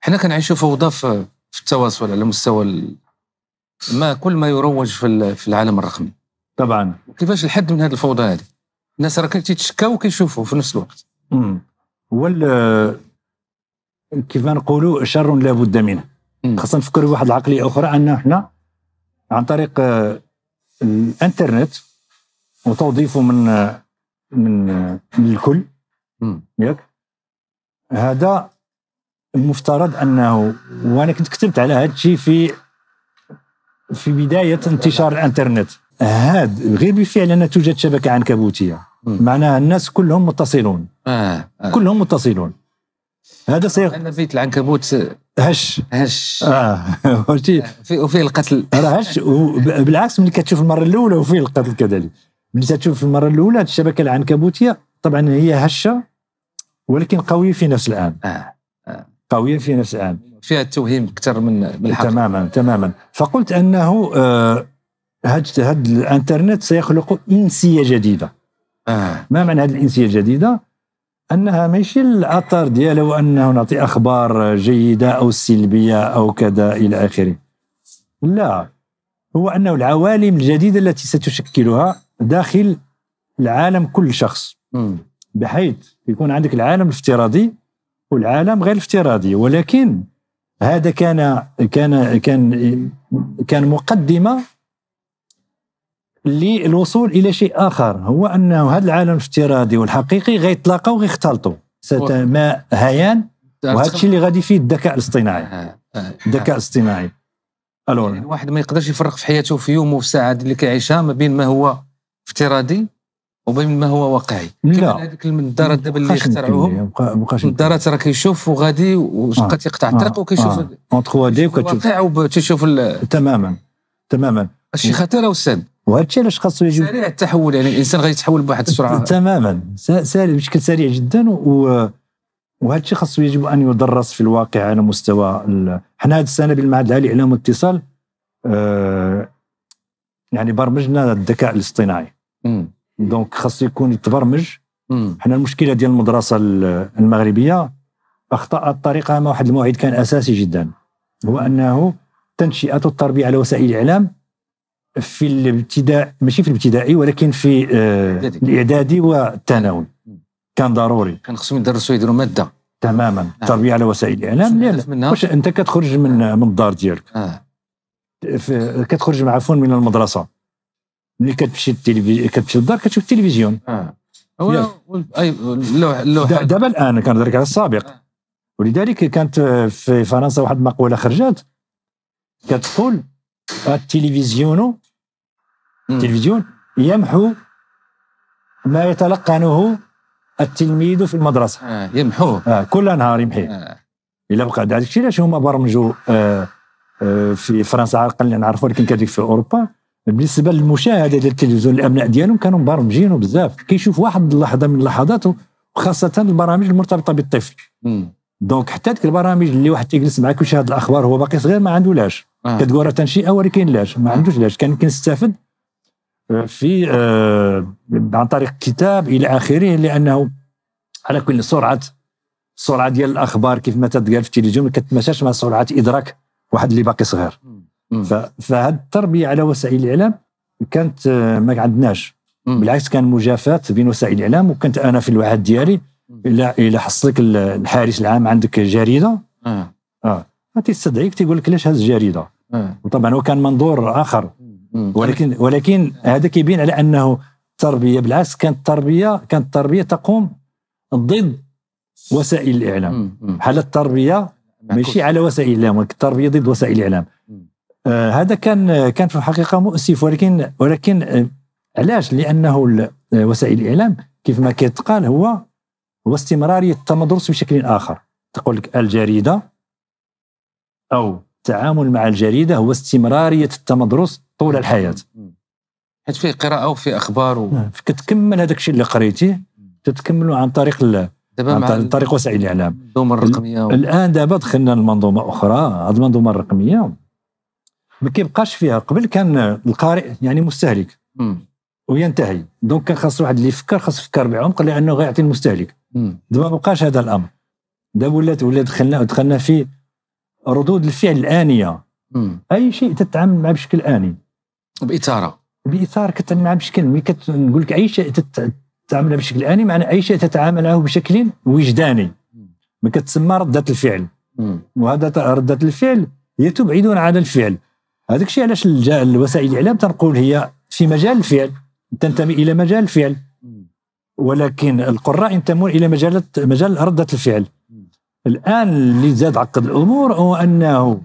حنا كنعيشوا فوضى في, التواصل على مستوى ما كل ما يروج في, في العالم الرقمي طبعا كيفاش الحد من هذه الفوضى هذه الناس راه كيتشكاو وكيشوفوا في نفس الوقت امم هو كيف ما نقولوا شر لا بد منه خاصه نفكروا بواحد العقليه اخرى ان احنا عن طريق آه، الانترنت وتوظيفه من آه، من الكل آه، ياك هذا المفترض انه وانا كنت كتبت على هذا الشيء في في بدايه انتشار الانترنت هاد غير بفعل ان توجد شبكه عنكبوتيه معناها الناس كلهم متصلون آه. آه. كلهم متصلون هذا سي انا بيت العنكبوت هش هش اه وفيه آه، القتل راه هش بالعكس ملي كتشوف المره الاولى وفيه القتل كذلك ملي تشوف المره الاولى الشبكه العنكبوتيه طبعا هي هشه ولكن قويه في نفس الان آه. قوية في نفس العام فيها التوهيم أكثر من الحق تماما تماما فقلت أنه آه هاد الانترنت سيخلق انسيه جديده آه. ما معنى هذه الانسيه الجديده انها ماشي الاثار ديالها انه نعطي اخبار جيده او سلبيه او كذا الى اخره لا هو انه العوالم الجديده التي ستشكلها داخل العالم كل شخص بحيث يكون عندك العالم الافتراضي والعالم غير افتراضي ولكن هذا كان كان كان كان مقدمه للوصول الى شيء اخر هو انه هذا العالم الافتراضي والحقيقي غيتلاقاو غيختلطوا ما هيان وهذا الشيء اللي غادي يفيد الذكاء الاصطناعي آه، آه، آه. الذكاء الاصطناعي الور يعني الواحد ما يقدرش يفرق في حياته في يومه وفي الساعه اللي كيعيشها ما بين ما هو افتراضي وبين ما هو واقعي لا هذيك المنظارات دابا اللي اخترعوهم النظارات راه كيشوف وغادي وكتقطع تيقطع آه. الطريق آه. وكيشوف اون 3 دي وكتشوف الواقع وتشوف تماما تماما هادشي خطير استاذ وهذا الشيء علاش خاصو يجي سريع التحول يعني الانسان غيتحول بواحد السرعه تماما سريع بشكل سريع جدا و وهذا الشيء خاصو يجب ان يدرس في الواقع على مستوى ال... حنا هذه السنه بالمعهد العالي للاعلام والاتصال آه يعني برمجنا الذكاء الاصطناعي دونك خاصو يكون يتبرمج حنا المشكله ديال المدرسه المغربيه اخطات الطريقه مع واحد الموعد كان اساسي جدا هو انه تنشئه التربيه على وسائل الاعلام في الابتداء ماشي في الابتدائي ولكن في آه الاعدادي والثانوي كان ضروري كان خصهم يدرسوا يديروا ماده تماما آه. تربيه على وسائل الاعلام واش انت كتخرج من آه. من الدار ديالك آه. كتخرج معفون من المدرسه ملي كتمشي التلفزيون كتمشي للدار كتشوف التلفزيون اه اللوحه دابا الان كنهضر لك على السابق آه. ولذلك كانت في فرنسا واحد المقوله خرجت كتقول التلفزيون التلفزيون يمحو ما يتلقنه التلميذ في المدرسه آه يمحوه آه كل نهار يمحيه آه. الا بقى هذاك الشيء علاش هما برمجوا آه آه في فرنسا على الاقل نعرفوا ولكن كذلك في اوروبا بالنسبه للمشاهده ديال التلفزيون الابناء ديالهم كانوا مبرمجين بزاف كيشوف واحد اللحظه من اللحظات وخاصه البرامج المرتبطه بالطفل دونك حتى ديك البرامج اللي واحد تيجلس معاك ويشاهد الاخبار هو باقي صغير ما عنده لاش آه. كتقول راه تنشئه ولكن لاش ما عندوش لاش كان كنستافد آه، في آه عن طريق كتاب الى اخره لانه على كل سرعه السرعه ديال الاخبار كيف ما تتقال في التلفزيون ما كتماشاش مع سرعه ادراك واحد اللي باقي صغير فهذه التربيه على وسائل الاعلام كانت آه، ما عندناش بالعكس كان مجافاه بين وسائل الاعلام وكنت انا في الوعد ديالي الا الا حصلك الحارس العام عندك جريده اه اه تيستدعيك تيقول لك علاش هذه الجريده آه. وطبعا هو كان منظور اخر مم. ولكن ولكن هذا كيبين على انه التربيه بالعكس كانت التربيه كانت التربيه تقوم ضد وسائل الاعلام بحال التربيه ماشي على وسائل الاعلام التربيه ضد وسائل الاعلام آه، هذا كان آه، كان في الحقيقه مؤسف ولكن ولكن آه، علاش لانه وسائل الاعلام كيف ما كيتقال هو هو استمراريه التمدرس بشكل اخر تقول لك الجريده او التعامل مع الجريده هو استمراريه التمدرس طول الحياه حيت فيه قراءه وفيه اخبار و... نعم. كتكمل هذاك الشيء اللي قريتيه تتكملوا عن طريق ال... عن, طريق وسائل الاعلام المنظومه الرقميه و... الان دابا دخلنا لمنظومه اخرى هذه المنظومه الرقميه ما كيبقاش فيها قبل كان القارئ يعني مستهلك وينتهي دونك كان خاص واحد اللي يفكر خاص يفكر بعمق لانه غيعطي المستهلك دابا ما بقاش هذا الامر دابا ولات ولا دخلنا دخلنا في ردود الفعل الانيه مم. اي شيء تتعامل معه بشكل اني باثاره باثاره كتعامل معه بشكل ملي كنقول لك اي شيء تتعامل بشكل اني معنى اي شيء تتعامله بشكل وجداني ما كتسمى رده الفعل مم. وهذا رده الفعل هي تبعدنا عن الفعل هذاك الشيء علاش الوسائل الاعلام تنقول هي في مجال الفعل تنتمي الى مجال الفعل ولكن القراء ينتمون الى مجال مجال رده الفعل الان اللي زاد عقد الامور هو انه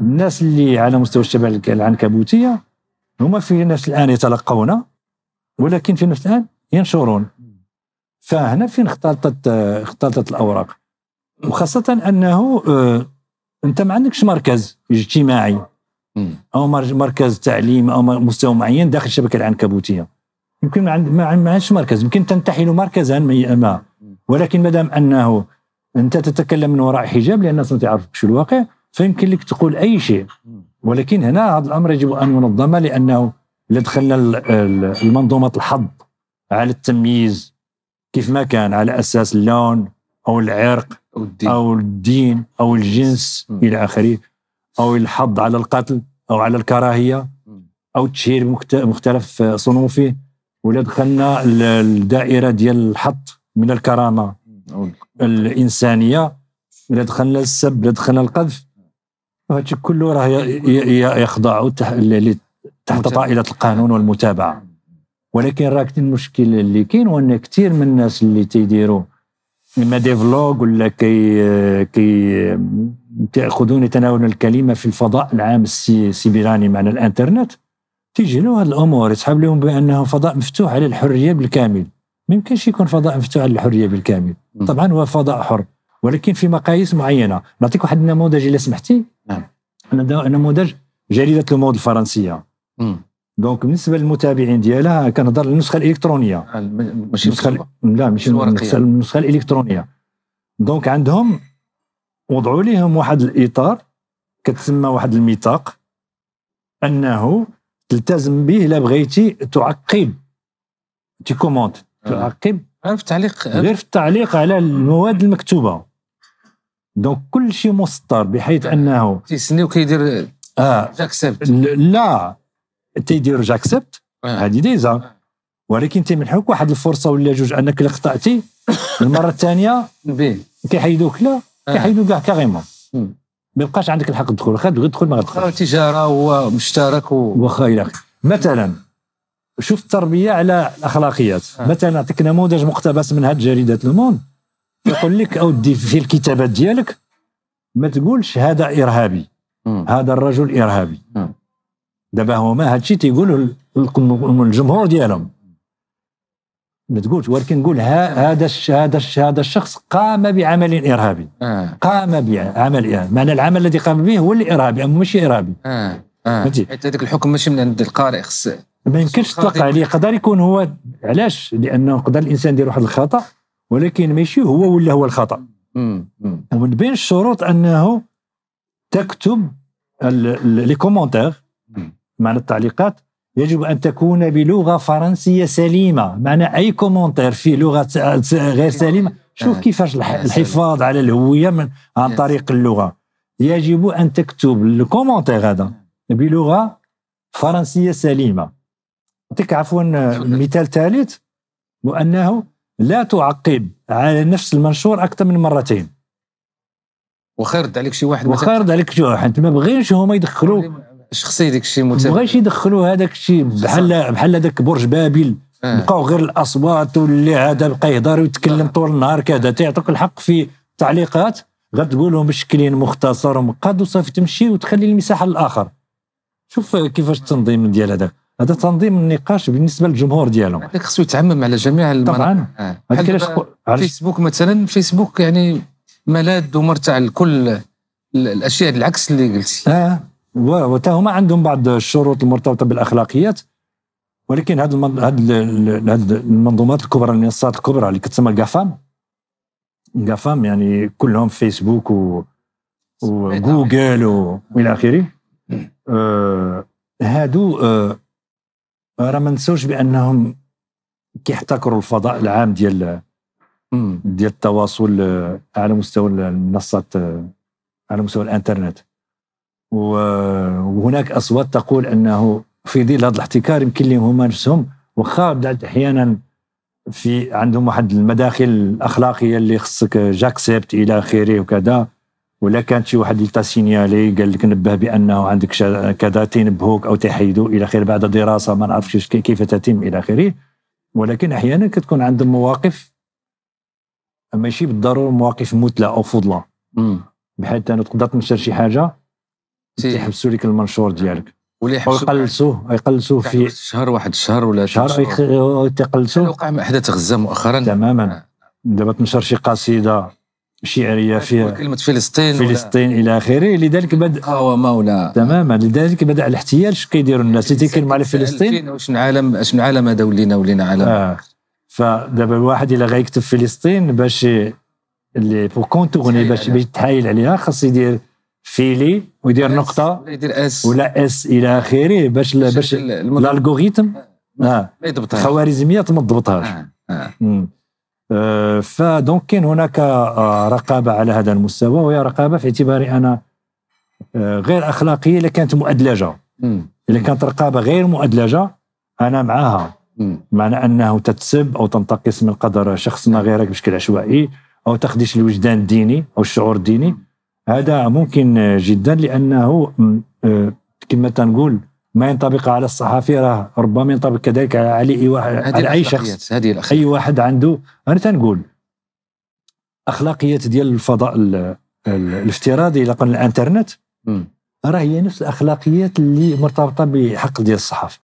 الناس اللي على مستوى الشباب العنكبوتيه هما في نفس الان يتلقون ولكن في نفس الان ينشرون فهنا فين اختلطت اختلطت الاوراق وخاصه انه آه، انت ما عندكش مركز اجتماعي او مركز تعليم او مستوى معين داخل الشبكه العنكبوتيه يمكن ما عندش مركز يمكن تنتحل مركزا ما ولكن ما دام انه انت تتكلم من وراء حجاب لان الناس ما تعرفش شو الواقع فيمكن لك تقول اي شيء ولكن هنا هذا الامر يجب ان ينظم لانه الا دخلنا المنظومه الحظ على التمييز كيف ما كان على اساس اللون او العرق او الدين او, الدين أو الجنس الى اخره او الحض على القتل او على الكراهيه او تشهير مختلف صنوفه ولا دخلنا الدائره ديال الحط من الكرامه الانسانيه ولا دخلنا السب ولا دخلنا القذف هادشي كله راه يخضع تحت طائله القانون والمتابعه ولكن راك المشكل اللي كاين هو ان كثير من الناس اللي تيديروا اما ديفلوج ولا كي كي تاخذون تناول الكلمه في الفضاء العام السيبراني مع الانترنت تيجي له هذه الامور يسحب لهم بانه فضاء مفتوح على الحريه بالكامل ما يمكنش يكون فضاء مفتوح على الحريه بالكامل طبعا هو فضاء حر ولكن في مقاييس معينه نعطيك واحد النموذج اذا سمحتي نعم نموذج جريده المود الفرنسيه دونك بالنسبه للمتابعين ديالها كنهضر النسخه الالكترونيه ماشي النسخه لا ماشي النسخه الالكترونيه دونك عندهم وضعوا لهم واحد الاطار كتسمى واحد الميثاق انه تلتزم به الا بغيتي تعقب تي كوموند آه. تعقب غير في التعليق غير في التعليق على المواد المكتوبه دونك كل شيء مسطر بحيث آه. انه تيسني وكيدير اه جاكسبت لا تيدير جاكسبت آه. هذه ديزا ولكن تيمنحوك واحد الفرصه ولا جوج انك اللي خطاتي المره الثانيه كيحيدوك لا كيحيدوا آه. كاع كاريمون ما يبقاش عندك الحق تدخل غير تدخل ما غير تجاره ومشترك و... واخا الى مثلا شوف التربيه على الاخلاقيات آه. مثلا نعطيك نموذج مقتبس من هذه جريده المون يقول لك اودي في الكتابات ديالك ما تقولش هذا ارهابي هذا الرجل ارهابي دابا هما هادشي تيقولوا الجمهور ديالهم ما تقولش ولكن نقول هذا هذا هذا الشخص قام بعمل ارهابي آه. قام بعمل ارهابي معنى العمل الذي قام به هو الارهابي اما ماشي ارهابي اه اه حتى هذاك الحكم ماشي من عند القارئ خص ما يمكنش توقع عليه يقدر يكون هو علاش لانه يقدر الانسان يدير واحد الخطا ولكن ماشي هو ولا هو الخطا مم. مم. ومن بين الشروط انه تكتب لي كومونتير معنى التعليقات يجب ان تكون بلغه فرنسيه سليمه معنى اي كومونتير في لغه غير سليمه شوف آه. كيفاش آه، الحفاظ على الهويه من عن طريق اللغه يجب ان تكتب الكومونتير هذا بلغه فرنسيه سليمه اعطيك عفوا آه، مثال ثالث وانه لا تعقب على نفس المنشور اكثر من مرتين وخير عليك شي واحد وخير عليك شي واحد ما بغينش هما يدخلوا شخصي داك الشيء ما بغاش يدخلوا هذاك الشيء بحال بحال هذاك برج بابل اه. بقاو غير الاصوات واللي هذا بقى يهضر ويتكلم طول النهار كذا تيعطوك الحق في تعليقات غتقول لهم بشكلين مختصر ومقاد وصافي تمشي وتخلي المساحه للاخر شوف كيفاش التنظيم ديال هذاك هذا تنظيم النقاش بالنسبه للجمهور ديالهم هذاك خصو يتعمم على جميع المناطق طبعا آه. فيسبوك مثلا فيسبوك يعني ملاذ ومرتع لكل الاشياء العكس اللي قلتي آه. وتا هما عندهم بعض الشروط المرتبطه بالاخلاقيات ولكن هاد المنظومات الكبرى المنصات الكبرى اللي كتسمى الجافام جافام يعني كلهم فيسبوك و وجوجل والى اخره آه هادو آه راه ما نساوش بانهم كيحتكروا الفضاء العام ديال ديال التواصل آه، على مستوى المنصات آه، على مستوى الانترنت وهناك اصوات تقول انه في ظل هذا الاحتكار يمكن لهم هما نفسهم واخا احيانا في عندهم واحد المداخل الاخلاقيه اللي خصك جاكسبت الى اخره وكذا ولا كانت شي واحد اللي قال لك نبه بانه عندك كذا تنبهوك او تحيدو الى اخره بعد دراسه ما نعرفش كيف تتم الى اخره ولكن احيانا كتكون عندهم مواقف ماشي بالضروره مواقف متلى او فضلى بحيث انا تقدر تنشر شي حاجه تيحبسوا لك المنشور ديالك ولا يقلصوه يقلصوه في شهر واحد الشهر ولا شهر تيقلصوه وقع احداث غزه مؤخرا تماما دابا تنشر شي قصيده شعريه فيها كلمه فلسطين فلسطين الى اخره لذلك بدا مقاومه ولا تماما لذلك بدا الاحتيال اش كيديروا الناس اللي تيكلموا على فلسطين واش من عالم اش من عالم هذا ولينا ولينا عالم آه. فدابا الواحد الا غيكتب فلسطين باش اللي بو كونتورني باش يتحايل عليها خاص يدير فيلي ويدير نقطه يدير اس ولا اس الى اخره باش باش الألغوريتم اه ما يضبطهاش ما تضبطهاش آه. آه. آه فدونك كاين هناك آه، رقابه على هذا المستوى وهي رقابه في اعتباري انا آه، غير اخلاقيه الا كانت مؤدلجه الا كانت رقابه غير مؤدلجه انا معاها معنى انه تتسب او تنتقص من قدر شخص ما غيرك بشكل عشوائي او تخدش الوجدان الديني او الشعور الديني هذا ممكن جدا لانه آه، كما تنقول ما ينطبق على الصحفي راه ربما ينطبق كذلك على اي واحد على اي شخص هذه اي واحد عنده انا تنقول اخلاقيات ديال الفضاء الافتراضي اللي الانترنت راه هي نفس الاخلاقيات اللي مرتبطه بحق ديال الصحافه